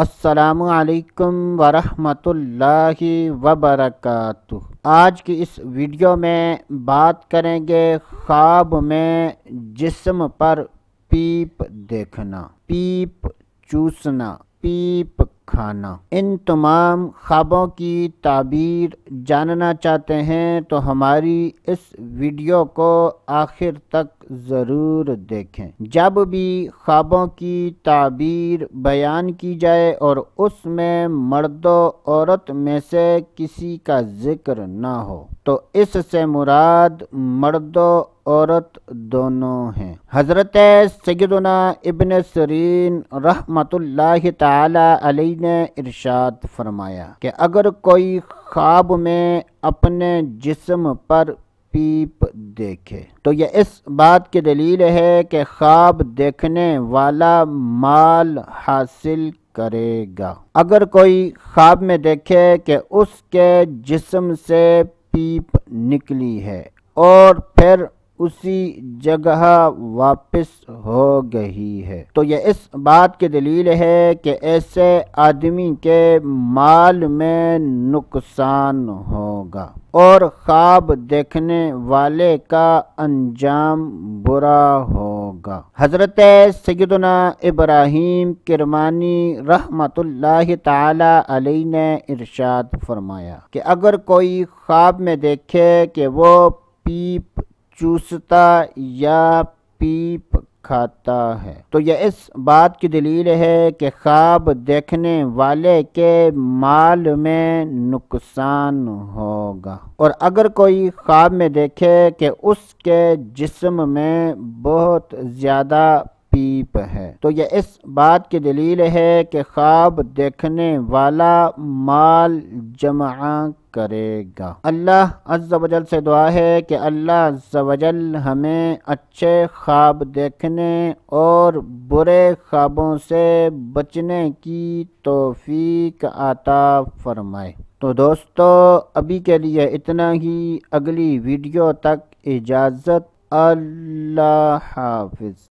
असलकम वरहमतुल्लाह वबरक आज की इस वीडियो में बात करेंगे ख्वाब में जिस्म पर पीप देखना पीप चूसना पीप खाना इन तमाम ख्वाबों की ताबीर जानना चाहते हैं तो हमारी इस वीडियो को आखिर तक ज़रूर देखें जब भी ख्वाबों की ताबीर बयान की जाए और उसमें मर्द औरत में से किसी का जिक्र ना हो तो इससे मुराद मर्द औरत दोनों हैं हज़रत सैदना इबन सरीन रहमत ताली ने इरशाद फरमाया कि अगर कोई ख्वाब में अपने जिस्म पर पीप देखे तो यह इस बात की दलील है कि ख्वाब देखने वाला माल हासिल करेगा अगर कोई ख्वाब में देखे कि उसके जिस्म से पीप निकली है और फिर उसी जगह वापस हो गई है तो यह इस बात की दलील है कि ऐसे आदमी के माल में नुकसान होगा और ख्वाब देखने वाले का अंजाम बुरा हो होगा हज़रत सैदना इब्राहिम किरमानी रहमत ताला ने इरशाद फरमाया कि अगर कोई ख्वाब में देखे कि वो पीप चूसता या पीप खाता है तो यह इस बात की दलील है कि ख्वाब देखने वाले के माल में नुकसान हो होगा और अगर कोई ख्वाब में देखे कि उसके जिस्म में बहुत ज़्यादा पीप है तो यह इस बात की दलील है कि ख्वाब देखने वाला माल जमा करेगा अल्लाह अज्जल से दुआ है कि अल्लाह अज्जल हमें अच्छे ख्वाब देखने और बुरे ख्वाबों से बचने की तोफीक आता फरमाए तो दोस्तों अभी के लिए इतना ही अगली वीडियो तक इजाज़त अल्लाह हाफिज़